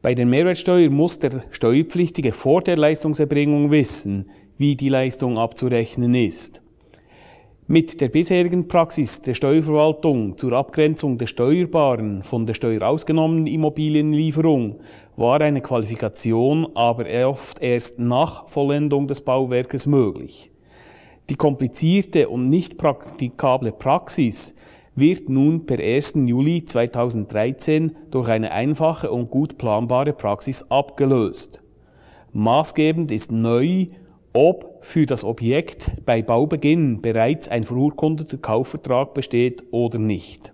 Bei der Mehrwertsteuer muss der Steuerpflichtige vor der Leistungserbringung wissen, wie die Leistung abzurechnen ist. Mit der bisherigen Praxis der Steuerverwaltung zur Abgrenzung der steuerbaren von der Steuer ausgenommenen Immobilienlieferung war eine Qualifikation aber oft erst nach Vollendung des Bauwerkes möglich. Die komplizierte und nicht praktikable Praxis wird nun per 1. Juli 2013 durch eine einfache und gut planbare Praxis abgelöst. Maßgebend ist neu, ob für das Objekt bei Baubeginn bereits ein verurkundeter Kaufvertrag besteht oder nicht.